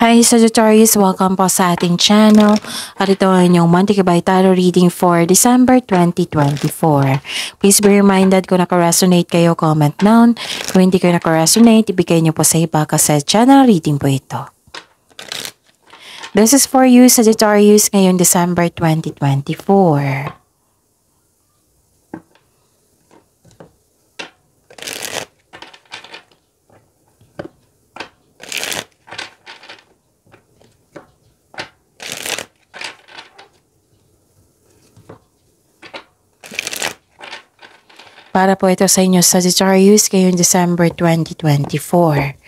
Hi Sagittarius, welcome po sa ating channel at ito ang inyong Monthly by Tarot reading for December 2024. Please be reminded kung naka-resonate kayo, comment down. Kung hindi kayo naka-resonate, ibigay niyo po sa iba kasi channel reading po ito. This is for you Sagittarius ngayong December 2024. Para po ito sa inyo Sagittarius ngayong December 2024.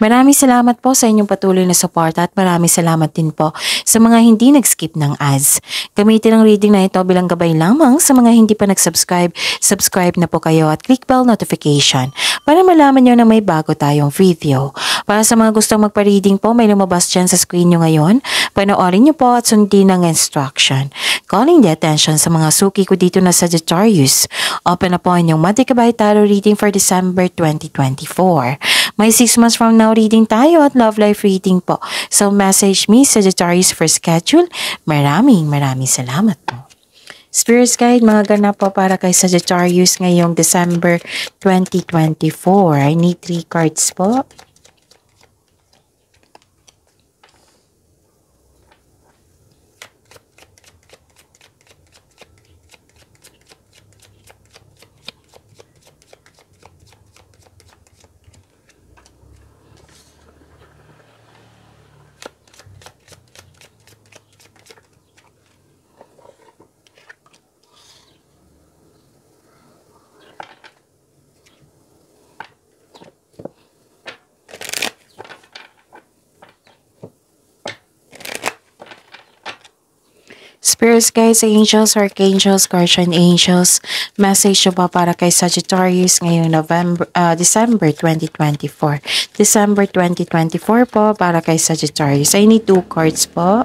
Maraming salamat po sa inyong patuloy na suporta at maraming salamat din po sa mga hindi nag-skip ng ads. Gamitin ang reading na ito bilang gabay lamang sa mga hindi pa nag-subscribe. Subscribe na po kayo at click bell notification para malaman nyo na may bago tayong video. Para sa mga gustong magpa-reading po, may lumabas dyan sa screen nyo ngayon. Panoorin nyo po at sundin ang instruction. Calling the attention sa mga suki ko dito na Sagittarius. Open na po ang inyong Matikabay Tarot reading for December 2024. May 6 months from now reading tayo at love life reading po. So message me Sagittarius for schedule. Maraming maraming salamat po. Spirits Guide, mga ganap po para kay Sagittarius ngayong December 2024. I need 3 cards po. Spirits, guys, angels, archangels, guardian angels, message nyo ba para kay Sagittarius ngayong November, uh, December 2024? December 2024 po para kay Sagittarius. I need two cards po.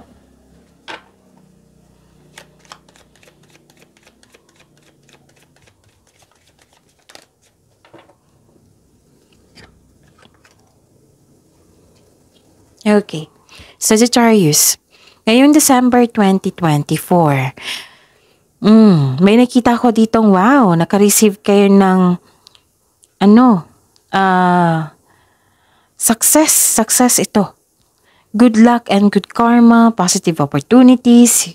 Okay. Sagittarius, Ngayong December 2024. Mm, may nakita ko ditong wow, naka-receive kayo ng ano, uh, success, success ito. Good luck and good karma, positive opportunities,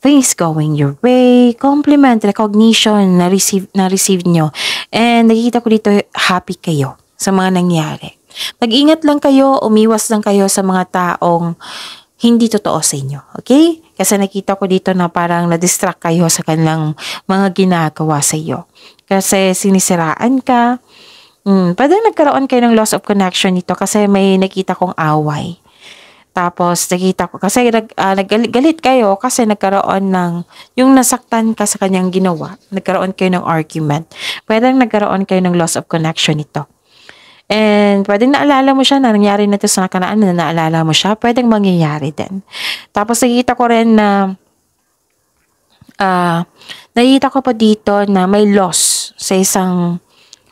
things going your way, compliment, recognition na receive na receive nyo. And nakikita ko dito happy kayo sa mga nangyari. Mag-ingat lang kayo, umiwas lang kayo sa mga taong hindi totoo sa inyo. Okay? Kasi nakita ko dito na parang na-distract kayo sa kanilang mga ginagawa sa iyo. Kasi sinisiraan ka. Hmm, pwede nagkaroon kayo ng loss of connection nito kasi may nakita kong away. Tapos nakita ko kasi nag, ah, galit kayo kasi nagkaroon ng yung nasaktan ka sa kanyang ginawa. Nagkaroon kayo ng argument. Pwede nagkaroon kayo ng loss of connection nito. And pwedeng naalala mo siya na nangyari na ito sa nakaraan na naalala mo siya, pwedeng mangyayari din. Tapos nakikita ko rin na uh, nakikita ko pa dito na may loss sa isang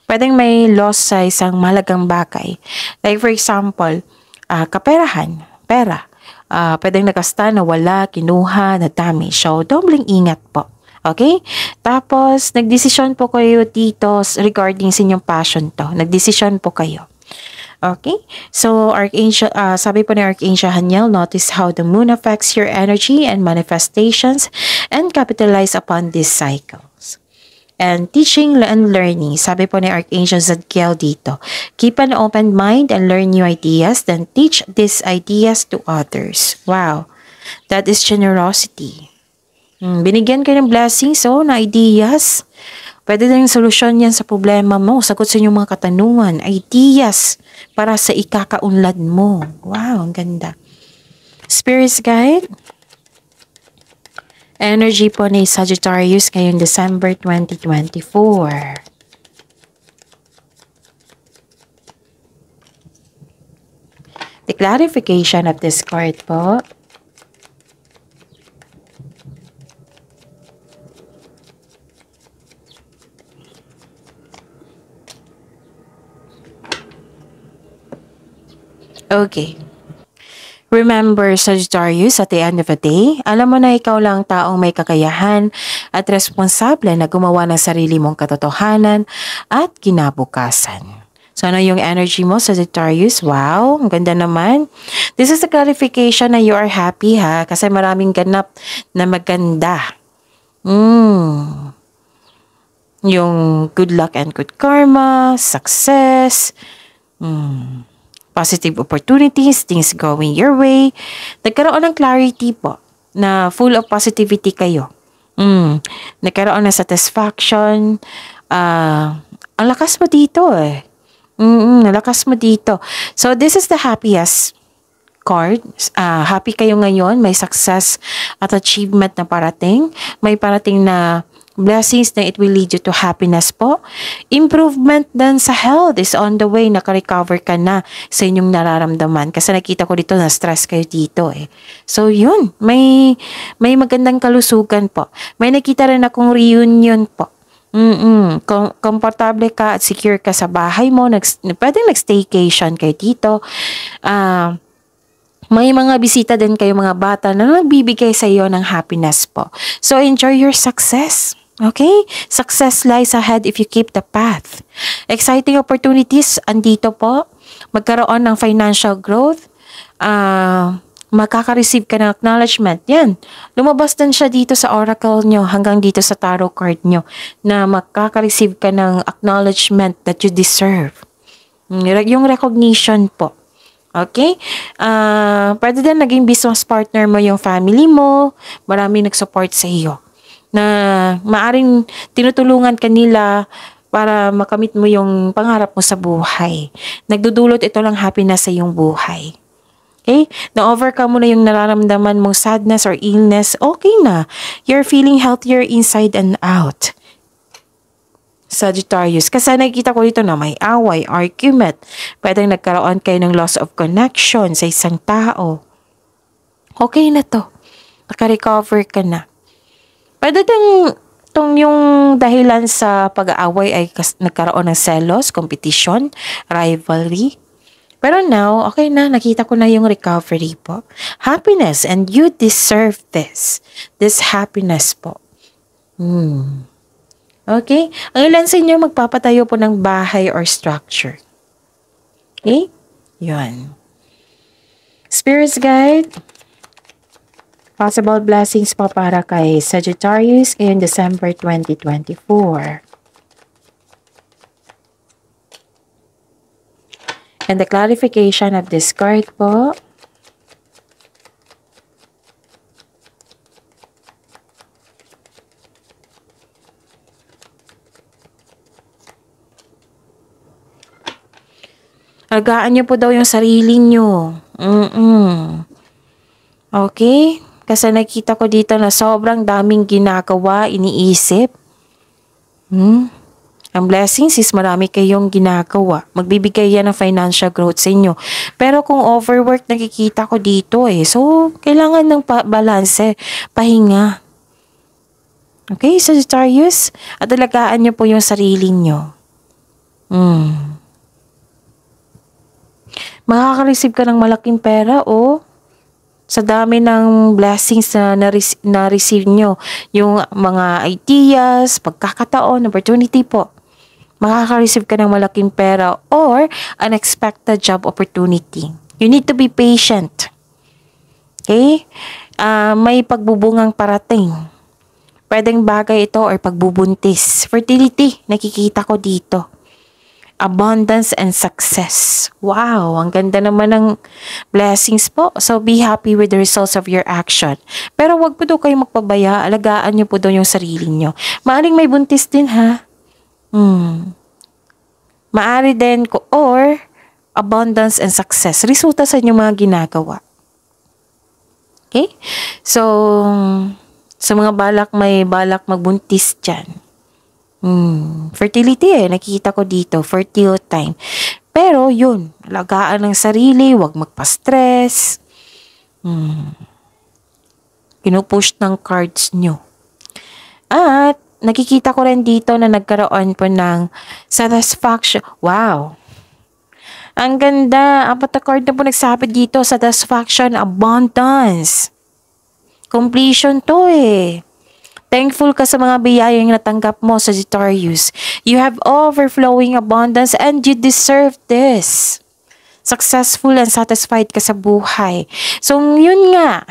pwedeng may loss sa isang malagang bagay. Like for example, uh, kaperahan, pera. Uh, pwedeng nagasta, wala, kinuha, na damage. So, dobling ingat po. Okay? Tapos, nagdesisyon po kayo dito regarding sa inyong passion to. Nagdesisyon po kayo. Okay? So, Archangel, uh, sabi po ni Archangel Haniel, notice how the moon affects your energy and manifestations and capitalize upon these cycles. And teaching and learning, sabi po ni Archangel Zadkiel dito, keep an open mind and learn new ideas, then teach these ideas to others. Wow, that is generosity. Hmm, binigyan kayo ng blessings, oh, na ideas. Pwede na yung solusyon yan sa problema mo. Sagot sa inyong mga katanungan. Ideas para sa ikakaunlad mo. Wow, ang ganda. Spirits Guide. Energy po ni Sagittarius ngayong December 2024. The clarification of this card po. Okay. Remember, Sagittarius, at the end of the day, alam mo na ikaw lang taong may kakayahan at responsable na gumawa ng sarili mong katotohanan at kinabukasan. So ano yung energy mo, Sagittarius? Wow, ang ganda naman. This is a clarification na you are happy ha, kasi maraming ganap na maganda. Mm. Yung good luck and good karma, success, mm positive opportunities, things going your way. Nagkaroon ng clarity po na full of positivity kayo. Mm, nagkaroon ng satisfaction. Uh, ang lakas mo dito eh. Mm, -mm lakas mo dito. So this is the happiest card. Uh, happy kayo ngayon, may success at achievement na parating, may parating na blessings na it will lead you to happiness po. Improvement din sa health is on the way. Nakarecover ka na sa inyong nararamdaman. Kasi nakita ko dito na stress kayo dito eh. So yun, may, may magandang kalusugan po. May nakita rin akong reunion po. Mm-mm. Com komportable ka at secure ka sa bahay mo. Nag pwedeng nag-staycation kayo dito. Ah... Uh, may mga bisita din kayo mga bata na nagbibigay sa iyo ng happiness po. So enjoy your success. Okay? Success lies ahead if you keep the path. Exciting opportunities, andito po. Magkaroon ng financial growth. Uh, makaka-receive ka ng acknowledgement. Yan. Lumabas din siya dito sa oracle nyo hanggang dito sa tarot card nyo na makaka-receive ka ng acknowledgement that you deserve. Mm, yung recognition po. Okay? Uh, pwede din naging business partner mo yung family mo. Maraming nag-support sa iyo na maaring tinutulungan kanila para makamit mo yung pangarap mo sa buhay. Nagdudulot ito lang happiness sa iyong buhay. Okay? Na-overcome mo na yung nararamdaman mong sadness or illness, okay na. You're feeling healthier inside and out. Sagittarius. Kasi nakikita ko dito na may away, argument. Pwedeng nagkaroon kayo ng loss of connection sa isang tao. Okay na to. Naka-recover ka na. Pwede tong yung dahilan sa pag-aaway ay nagkaroon ng selos, competition, rivalry. Pero now, okay na, nakita ko na yung recovery po. Happiness, and you deserve this. This happiness po. Hmm. Okay? Ang ilan sa inyo magpapatayo po ng bahay or structure. Okay? Yun. Spirits Guide. Possible blessings po para kay Sagittarius in December 2024. And the clarification of this card po. Alagaan niyo po daw yung sarili niyo. Mm-mm. Okay? Kasi nakita ko dito na sobrang daming ginagawa, iniisip. Hmm? Ang blessings is marami kayong ginagawa. Magbibigay yan ng financial growth sa inyo. Pero kung overwork, nakikita ko dito eh. So, kailangan ng pa balance, eh. pahinga. Okay, Sagittarius, at alagaan niyo po yung sarili niyo. Hmm. Makaka-receive ka ng malaking pera o oh sa dami ng blessings na na-receive nyo. Yung mga ideas, pagkakataon, opportunity po. Makaka-receive ka ng malaking pera or unexpected job opportunity. You need to be patient. Okay? Uh, may pagbubungang parating. Pwedeng bagay ito or pagbubuntis. Fertility, nakikita ko dito abundance and success. Wow, ang ganda naman ng blessings po. So be happy with the results of your action. Pero wag po do kayo magpabaya, alagaan niyo po doon yung sarili niyo. Maaring may buntis din ha. Hmm. Maari din ko or abundance and success. Resulta sa inyong mga ginagawa. Okay? So, sa mga balak may balak magbuntis diyan. Hmm, fertility eh. Nakikita ko dito, fertile time. Pero yun, alagaan ng sarili, Huwag magpa-stress. Hmm. Pinupush ng cards nyo. At nakikita ko rin dito na nagkaroon po ng satisfaction. Wow! Ang ganda! Apat na card na po nagsabi dito, satisfaction, abundance. Completion to eh. Thankful ka sa mga biyayang natanggap mo, Sagittarius. You have overflowing abundance and you deserve this successful and satisfied ka sa buhay. So, yun nga.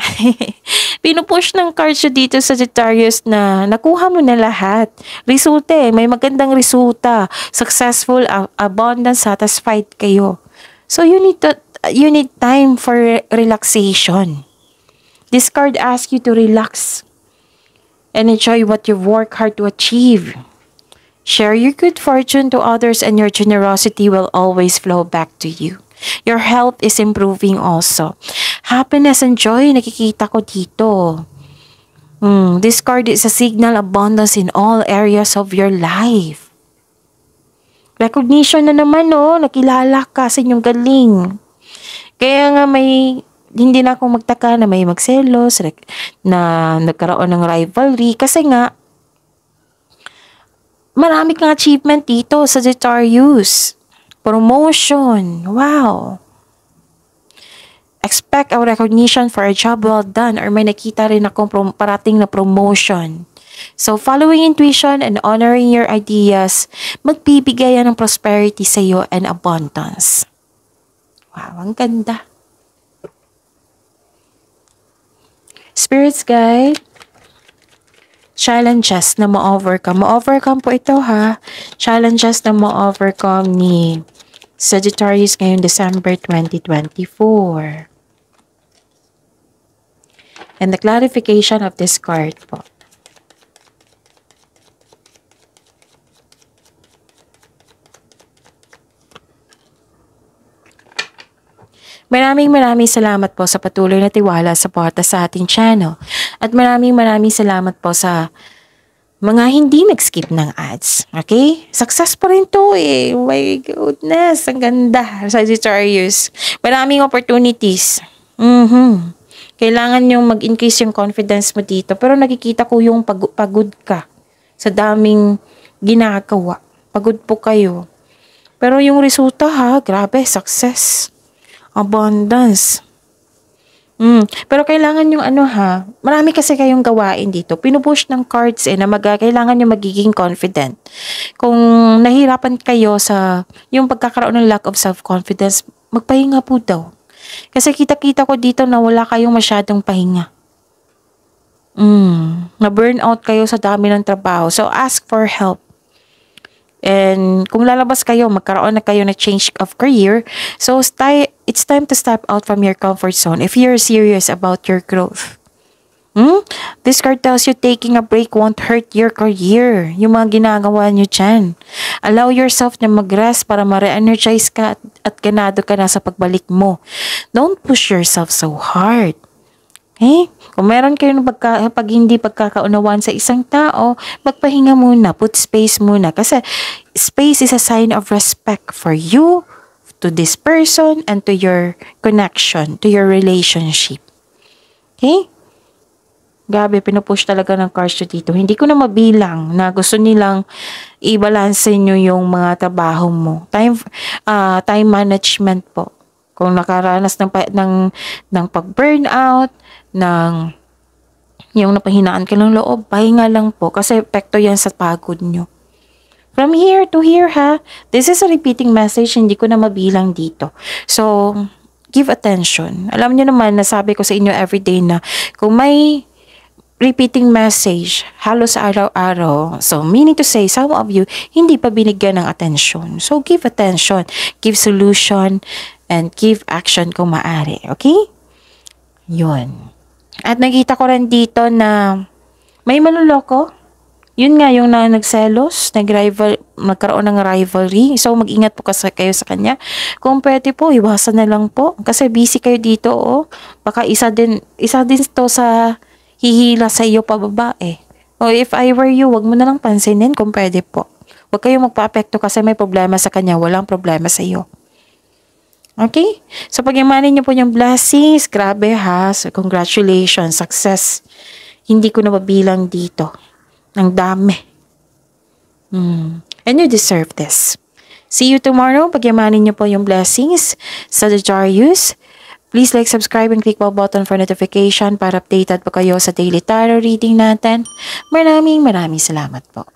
Pinupush ng cards yun dito sa Sagittarius na nakuha mo na lahat. Resulte, eh, may magandang resulta. Successful, abundant, satisfied kayo. So, you need, to, you need time for relaxation. This card asks you to relax and enjoy what you've worked hard to achieve. Share your good fortune to others and your generosity will always flow back to you. Your health is improving also. Happiness and joy, nakikita ko dito. Mm, this card is a signal abundance in all areas of your life. Recognition na naman, no? Oh, nakilala ka sa inyong galing. Kaya nga may hindi na ako magtaka na may magselos, na nagkaroon ng rivalry. Kasi nga, marami kang achievement dito, sa Sagittarius. Promotion. Wow. Expect a recognition for a job well done or may nakita rin akong parating na promotion. So, following intuition and honoring your ideas, magbibigay yan ng prosperity sa iyo and abundance. Wow, ang ganda. Spirits Guide, challenges na ma-overcome. Ma-overcome po ito ha. Challenges na ma-overcome ni Sagittarius ngayong December 2024. And the clarification of this card po. Maraming maraming salamat po sa patuloy na tiwala sa porta sa ating channel. At maraming maraming salamat po sa mga hindi nag-skip ng ads. Okay? Success pa rin to eh. Oh my goodness. Ang ganda. Sagittarius. Maraming opportunities. Mm-hmm. Kailangan yung mag-increase yung confidence mo dito. Pero nakikita ko yung pag pagod ka sa daming ginagawa. Pagod po kayo. Pero yung resulta ha, grabe, success. Abundance. Mm. Pero kailangan yung ano ha, marami kasi kayong gawain dito. Pinupush ng cards eh, na mag, ah, kailangan yung magiging confident. Kung nahirapan kayo sa yung pagkakaroon ng lack of self-confidence, magpahinga po daw. Kasi kita-kita ko dito na wala kayong masyadong pahinga. Mm, na burnout kayo sa dami ng trabaho. So ask for help. And kung lalabas kayo, magkaroon na kayo na change of career. So it's time to step out from your comfort zone if you're serious about your growth. Hmm? This card tells you taking a break won't hurt your career. Yung mga ginagawa nyo dyan. Allow yourself na mag-rest para ma-re-energize ka at ganado ka na sa pagbalik mo. Don't push yourself so hard. Eh, kung meron kayo ng pagka, pag hindi pagkakaunawaan sa isang tao, magpahinga muna, put space muna. Kasi space is a sign of respect for you, to this person, and to your connection, to your relationship. Okay? Gabi, pinupush talaga ng cars nyo dito. Hindi ko na mabilang na gusto nilang i-balance nyo yung mga trabaho mo. Time, uh, time management po. Kung nakaranas ng, ng, ng pag-burnout, ng yung napahinaan ka ng loob, pahinga lang po kasi epekto yan sa pagod nyo. From here to here ha, this is a repeating message, hindi ko na mabilang dito. So, give attention. Alam niyo naman, nasabi ko sa inyo every day na kung may repeating message halos araw-araw. So, meaning to say, some of you, hindi pa binigyan ng attention. So, give attention, give solution, and give action kung maari. Okay? Yun. At nakita ko rin dito na may manloloko. Yun nga yung na nagselos, nagrival, magkaroon ng rivalry. So mag-ingat po kasi kayo sa kanya. Kung pwede po, iwasan na lang po kasi busy kayo dito, oh. Baka isa din isa din to sa hihila sa iyo pababa eh. O oh, if I were you, wag mo na lang pansinin kung pwede po. Huwag kayong magpa kasi may problema sa kanya, walang problema sa iyo. Okay? So, pagyamanin niyo po yung blessings, grabe ha. So, congratulations, success. Hindi ko nababilang dito. Ang dami. Hmm. And you deserve this. See you tomorrow. Pagyamanin niyo po yung blessings sa The Sagittarius. Please like, subscribe, and click bell button for notification para updated po kayo sa daily tarot reading natin. Maraming maraming salamat po.